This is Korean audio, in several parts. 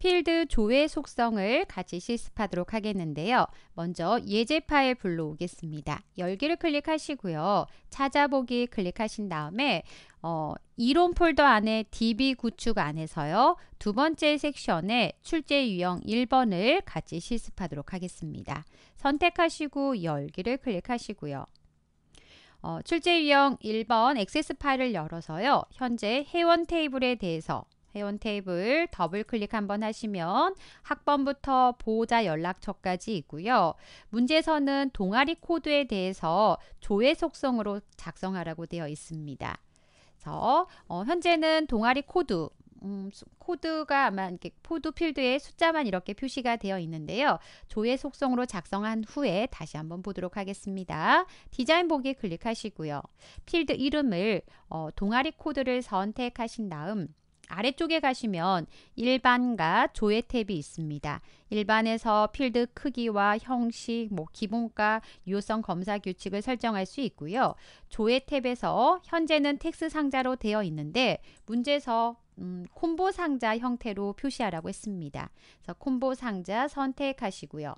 필드 조회 속성을 같이 실습하도록 하겠는데요. 먼저 예제 파일 불러오겠습니다. 열기를 클릭하시고요. 찾아보기 클릭하신 다음에 어, 이론 폴더 안에 DB 구축 안에서요. 두 번째 섹션에 출제 유형 1번을 같이 실습하도록 하겠습니다. 선택하시고 열기를 클릭하시고요. 어, 출제 유형 1번 액세스 파일을 열어서요. 현재 회원 테이블에 대해서 회원 테이블 더블 클릭 한번 하시면 학번부터 보호자 연락처까지 있고요. 문제에서는 동아리 코드에 대해서 조회 속성으로 작성하라고 되어 있습니다. 그래서 어, 현재는 동아리 코드 음, 코드가 아마 이렇게 코드 필드에 숫자만 이렇게 표시가 되어 있는데요. 조회 속성으로 작성한 후에 다시 한번 보도록 하겠습니다. 디자인 보기 클릭하시고요. 필드 이름을 어, 동아리 코드를 선택하신 다음 아래쪽에 가시면 일반과 조회 탭이 있습니다. 일반에서 필드 크기와 형식, 뭐 기본가, 유효성 검사 규칙을 설정할 수 있고요. 조회 탭에서 현재는 텍스 상자로 되어 있는데 문제서 음, 콤보 상자 형태로 표시하라고 했습니다. 그래서 콤보 상자 선택하시고요.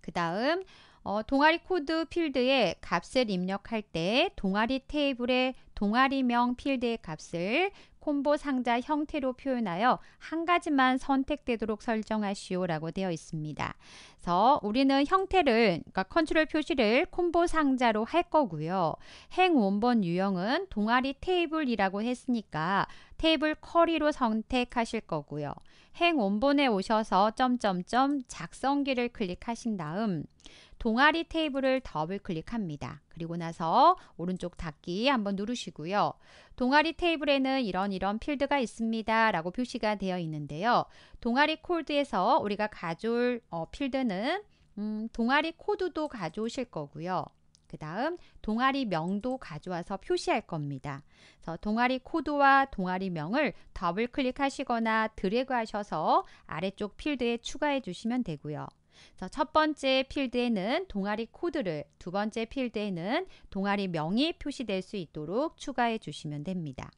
그 다음 어, 동아리 코드 필드에 값을 입력할 때 동아리 테이블에 동아리명 필드의 값을 콤보 상자 형태로 표현하여 한 가지만 선택되도록 설정하시오 라고 되어 있습니다. 그래서 우리는 형태를 그러니까 컨트롤 표시를 콤보 상자로 할 거고요. 행 원본 유형은 동아리 테이블이라고 했으니까 테이블 커리로 선택하실 거고요. 행 원본에 오셔서 점점점 작성기를 클릭하신 다음 동아리 테이블을 더블 클릭합니다. 그리고 나서 오른쪽 닫기 한번 누르시고요. 동아리 테이블에는 이런 이런 필드가 있습니다. 라고 표시가 되어 있는데요. 동아리 콜드에서 우리가 가져올 어, 필드는 음, 동아리 코드도 가져오실 거고요. 그 다음 동아리 명도 가져와서 표시할 겁니다. 그래서 동아리 코드와 동아리 명을 더블 클릭하시거나 드래그 하셔서 아래쪽 필드에 추가해 주시면 되고요. 첫 번째 필드에는 동아리 코드를, 두 번째 필드에는 동아리 명이 표시될 수 있도록 추가해 주시면 됩니다.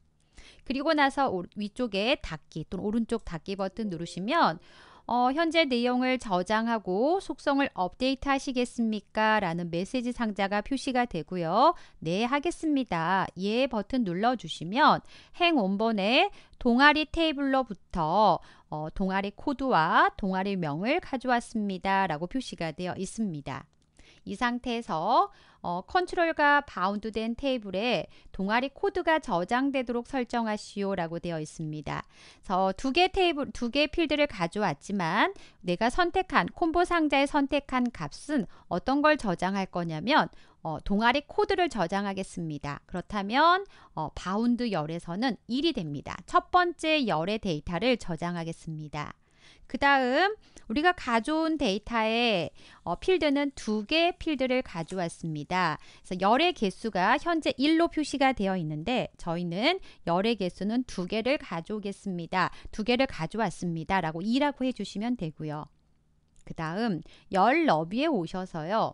그리고 나서 위쪽에 닫기 또는 오른쪽 닫기 버튼 누르시면 어, 현재 내용을 저장하고 속성을 업데이트 하시겠습니까? 라는 메시지 상자가 표시가 되고요. 네, 하겠습니다. 예 버튼 눌러주시면 행 원본에 동아리 테이블로부터 어, 동아리 코드와 동아리 명을 가져왔습니다. 라고 표시가 되어 있습니다. 이 상태에서 어, 컨트롤과 바운드된 테이블에 동아리 코드가 저장되도록 설정하시오 라고 되어 있습니다. 두개 테이블, 두 개 필드를 가져왔지만 내가 선택한 콤보 상자에 선택한 값은 어떤 걸 저장할 거냐면 어, 동아리 코드를 저장하겠습니다. 그렇다면 어, 바운드 열에서는 1이 됩니다. 첫 번째 열의 데이터를 저장하겠습니다. 그 다음 우리가 가져온 데이터에 어, 필드는 두개 필드를 가져왔습니다. 그래서 열의 개수가 현재 1로 표시가 되어 있는데 저희는 열의 개수는 두 개를 가져오겠습니다. 두 개를 가져왔습니다. 라고 2라고 해주시면 되고요. 그 다음 열 너비에 오셔서요.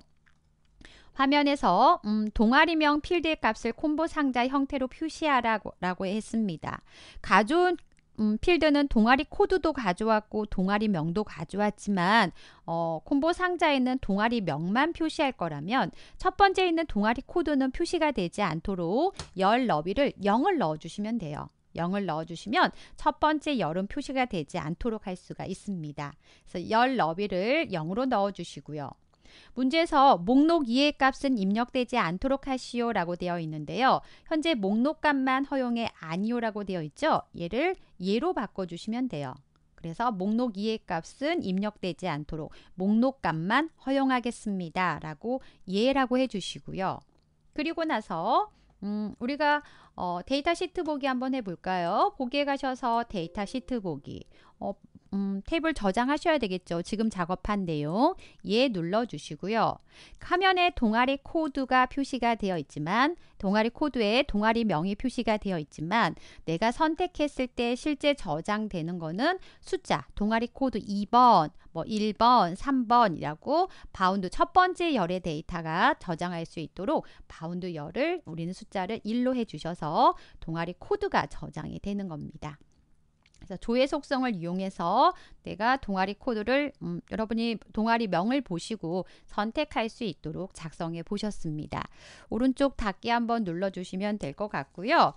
화면에서 음, 동아리명 필드의 값을 콤보 상자 형태로 표시하라고 라고 했습니다. 가져온 음, 필드는 동아리 코드도 가져왔고 동아리 명도 가져왔지만 어, 콤보 상자에는 동아리 명만 표시할 거라면 첫 번째 있는 동아리 코드는 표시가 되지 않도록 열 너비를 0을 넣어주시면 돼요. 0을 넣어주시면 첫 번째 열은 표시가 되지 않도록 할 수가 있습니다. 그래서 열 너비를 0으로 넣어주시고요. 문제에서 목록 이의 값은 입력되지 않도록 하시오 라고 되어 있는데요. 현재 목록값만 허용해 아니오 라고 되어 있죠. 얘를 예로 바꿔주시면 돼요. 그래서 목록 이의 값은 입력되지 않도록 목록값만 허용하겠습니다. 라고 예라고 해주시고요. 그리고 나서 음, 우리가 어, 데이터 시트 보기 한번 해볼까요? 보기에 가셔서 데이터 시트 보기. 어, 음, 탭을 저장하셔야 되겠죠. 지금 작업한 내용 예 눌러주시고요. 화면에 동아리 코드가 표시가 되어 있지만 동아리 코드에 동아리 명이 표시가 되어 있지만 내가 선택했을 때 실제 저장되는 거는 숫자 동아리 코드 2번 뭐 1번 3번이라고 바운드 첫 번째 열의 데이터가 저장할 수 있도록 바운드 열을 우리는 숫자를 1로 해주셔서 동아리 코드가 저장이 되는 겁니다. 그래서 조회 속성을 이용해서 내가 동아리 코드를 음, 여러분이 동아리 명을 보시고 선택할 수 있도록 작성해 보셨습니다. 오른쪽 닫기 한번 눌러주시면 될 것 같고요.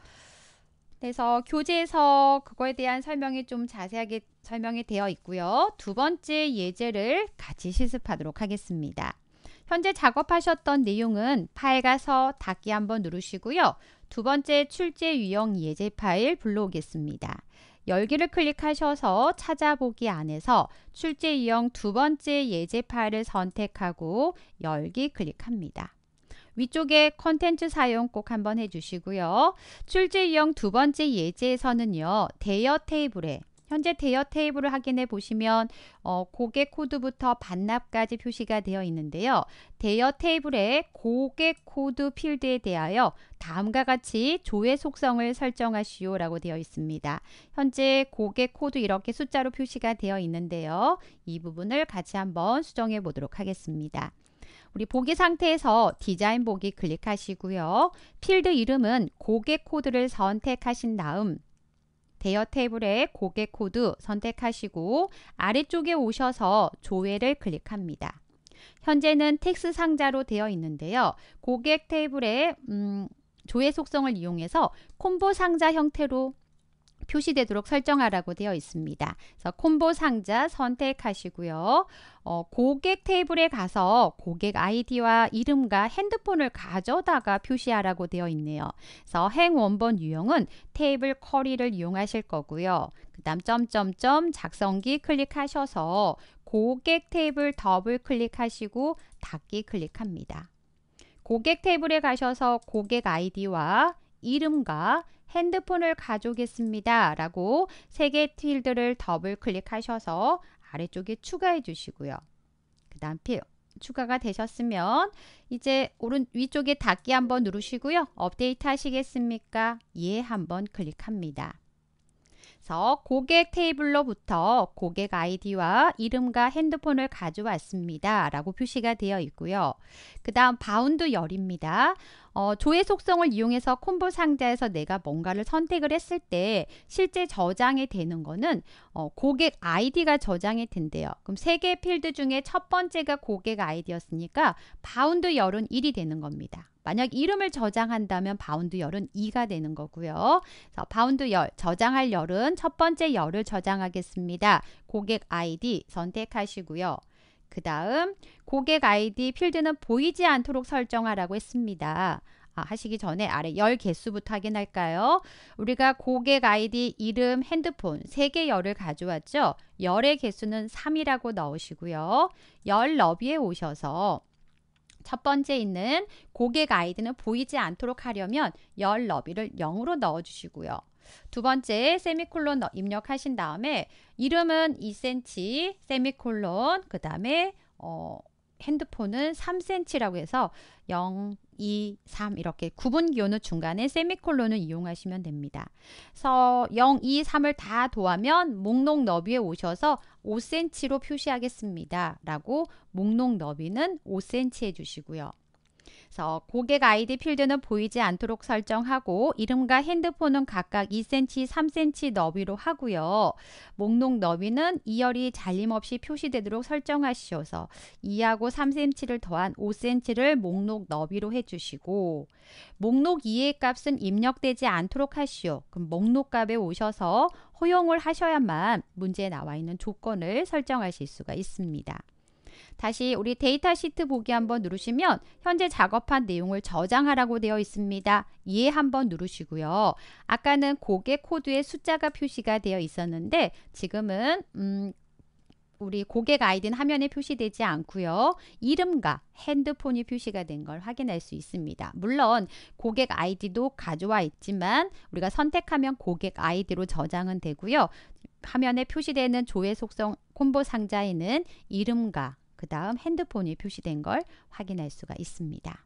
그래서 교재에서 그거에 대한 설명이 좀 자세하게 설명이 되어 있고요. 두 번째 예제를 같이 실습하도록 하겠습니다. 현재 작업하셨던 내용은 파일 가서 닫기 한번 누르시고요. 두 번째 출제 유형 예제 파일 불러오겠습니다. 열기를 클릭하셔서 찾아보기 안에서 출제 유형 두 번째 예제 파일을 선택하고 열기 클릭합니다. 위쪽에 컨텐츠 사용 꼭 한번 해주시고요. 출제 유형 두 번째 예제에서는요. 대여 테이블에 현재 대여 테이블을 확인해 보시면 어, 고객 코드부터 반납까지 표시가 되어 있는데요. 대여 테이블의 고객 코드 필드에 대하여 다음과 같이 조회 속성을 설정하시오 라고 되어 있습니다. 현재 고객 코드 이렇게 숫자로 표시가 되어 있는데요. 이 부분을 같이 한번 수정해 보도록 하겠습니다. 우리 보기 상태에서 디자인 보기 클릭하시고요. 필드 이름은 고객 코드를 선택하신 다음 대여 테이블에 고객 코드 선택하시고 아래쪽에 오셔서 조회를 클릭합니다. 현재는 텍스 상자로 되어 있는데요. 고객 테이블에 음, 조회 속성을 이용해서 콤보 상자 형태로 표시되도록 설정하라고 되어 있습니다. 그래서 콤보 상자 선택하시고요. 어, 고객 테이블에 가서 고객 아이디와 이름과 핸드폰을 가져다가 표시하라고 되어 있네요. 그래서 행 원본 유형은 테이블 커리를 이용하실 거고요. 그 다음 점점점 작성기 클릭하셔서 고객 테이블 더블 클릭하시고 닫기 클릭합니다. 고객 테이블에 가셔서 고객 아이디와 이름과 핸드폰을 가져오겠습니다. 라고 세개 필드를 더블 클릭하셔서 아래쪽에 추가해 주시고요. 그 다음 필 추가가 되셨으면 이제 오른 위쪽에 닫기 한번 누르시고요. 업데이트 하시겠습니까? 예 한번 클릭합니다. 그래서 고객 테이블로부터 고객 아이디와 이름과 핸드폰을 가져왔습니다. 라고 표시가 되어 있고요. 그 다음 바운드 열입니다. 어, 조회 속성을 이용해서 콤보 상자에서 내가 뭔가를 선택을 했을 때 실제 저장이 되는 거는 어, 고객 아이디가 저장이 된대요. 그럼 3개 필드 중에 첫 번째가 고객 아이디였으니까 바운드 열은 1이 되는 겁니다. 만약 이름을 저장한다면 바운드 열은 2가 되는 거고요. 바운드 열, 저장할 열은 첫 번째 열을 저장하겠습니다. 고객 아이디 선택하시고요. 그 다음 고객 아이디 필드는 보이지 않도록 설정하라고 했습니다. 아, 하시기 전에 아래 열 개수부터 확인할까요? 우리가 고객 아이디, 이름, 핸드폰 3개 열을 가져왔죠? 열의 개수는 3이라고 넣으시고요. 열 너비에 오셔서 첫 번째 있는 고객 아이디는 보이지 않도록 하려면 열 너비를 0으로 넣어주시고요. 두 번째 세미콜론 입력하신 다음에 이름은 2cm 세미콜론 그 다음에 어, 핸드폰은 3cm라고 해서 0, 2, 3 이렇게 구분기호는 중간에 세미콜론을 이용하시면 됩니다. 그래서 0, 2, 3을 다 도하면 목록 너비에 오셔서 5cm로 표시하겠습니다. 라고 목록 너비는 5cm 해주시고요. 설서 고객 아이디 필드는 보이지 않도록 설정하고 이름과 핸드폰은 각각 2cm, 3cm 너비로 하고요. 목록 너비는 2열이 잘림없이 표시되도록 설정하시어서 2하고 3cm를 더한 5cm를 목록 너비로 해주시고 목록 2의 값은 입력되지 않도록 하시오. 그럼 목록 값에 오셔서 허용을 하셔야만 문제에 나와 있는 조건을 설정하실 수가 있습니다. 다시 우리 데이터 시트 보기 한번 누르시면 현재 작업한 내용을 저장하라고 되어 있습니다. 이에 한번 누르시고요. 아까는 고객 코드의 숫자가 표시가 되어 있었는데 지금은 음, 우리 고객 아이디는 화면에 표시되지 않고요. 이름과 핸드폰이 표시가 된 걸 확인할 수 있습니다. 물론 고객 아이디도 가져와 있지만 우리가 선택하면 고객 아이디로 저장은 되고요. 화면에 표시되는 조회 속성 콤보 상자에는 이름과 그 다음 핸드폰이 표시된 걸 확인할 수가 있습니다.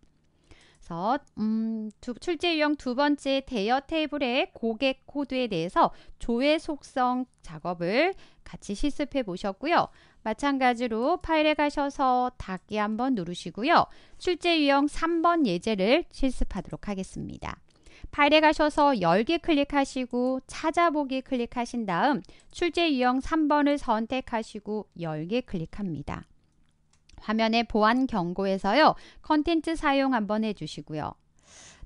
그래서 음, 두, 출제 유형 두 번째 대여 테이블의 고객 코드에 대해서 조회 속성 작업을 같이 실습해 보셨고요. 마찬가지로 파일에 가셔서 닫기 한번 누르시고요. 출제 유형 3번 예제를 실습하도록 하겠습니다. 파일에 가셔서 열기 클릭하시고 찾아보기 클릭하신 다음 출제 유형 3번을 선택하시고 열기 클릭합니다. 화면의 보안 경고에서요. 컨텐츠 사용 한번 해주시고요.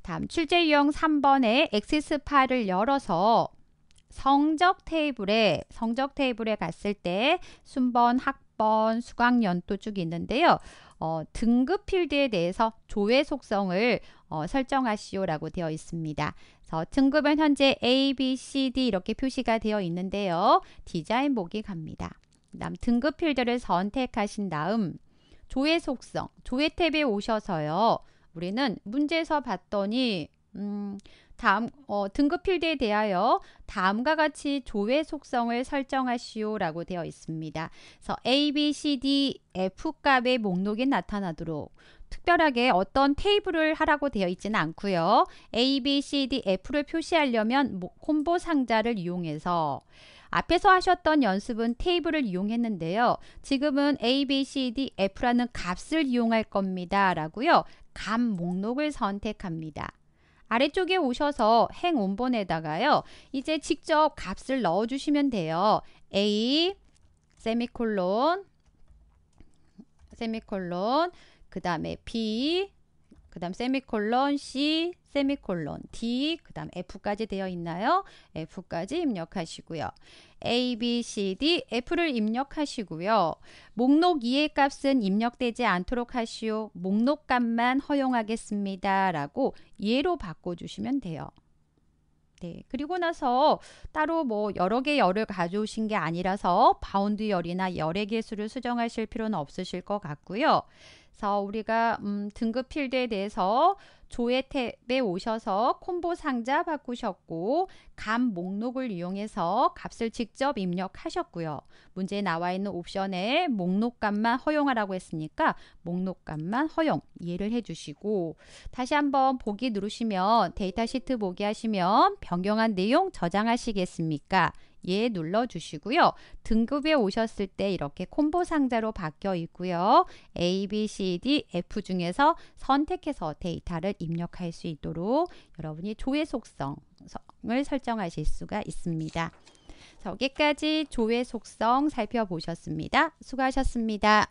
다음 출제 유형 3번에 액세스 파일을 열어서 성적 테이블에 성적 테이블에 갔을 때 순번, 학번, 수강 연도 쭉 있는데요. 어, 등급 필드에 대해서 조회 속성을 어, 설정하시오라고 되어 있습니다. 그래서 등급은 현재 A, B, C, D 이렇게 표시가 되어 있는데요. 디자인목이 갑니다. 다음 등급 필드를 선택하신 다음 조회 속성, 조회 탭에 오셔서요. 우리는 문제에서 봤더니 음, 다음 어, 등급 필드에 대하여 다음과 같이 조회 속성을 설정하시오라고 되어 있습니다. 그래서 A, B, C, D, F 값의 목록이 나타나도록 특별하게 어떤 테이블을 하라고 되어 있지는 않고요. A, B, C, D, F를 표시하려면 콤보 상자를 이용해서 앞에서 하셨던 연습은 테이블을 이용했는데요. 지금은 A, B, C, D, F라는 값을 이용할 겁니다. 라고요. 감 목록을 선택합니다. 아래쪽에 오셔서 행온본에다가요 이제 직접 값을 넣어주시면 돼요. A 세미콜론 세미콜론 그 다음에 B 그 다음 세미콜론 C 세미콜론 D 그 다음 F까지 되어 있나요? F까지 입력하시고요. A, B, C, D, F를 입력하시고요. 목록 2의 값은 입력되지 않도록 하시오. 목록 값만 허용하겠습니다. 라고 예로 바꿔주시면 돼요. 네. 그리고 나서 따로 뭐 여러 개 열을 가져오신 게 아니라서 바운드 열이나 열의 개수를 수정하실 필요는 없으실 것 같고요. 그래서 우리가 음, 등급 필드에 대해서 조회 탭에 오셔서 콤보 상자 바꾸셨고 감 목록을 이용해서 값을 직접 입력하셨고요. 문제에 나와 있는 옵션에 목록값만 허용하라고 했으니까 목록값만 허용 이해를 해주시고 다시 한번 보기 누르시면 데이터 시트 보기 하시면 변경한 내용 저장하시겠습니까? 예 눌러주시고요. 등급에 오셨을 때 이렇게 콤보 상자로 바뀌어 있고요. A, B, C, D, F 중에서 선택해서 데이터를 입력할 수 있도록 여러분이 조회 속성을 설정하실 수가 있습니다. 여기까지 조회 속성 살펴보셨습니다. 수고하셨습니다.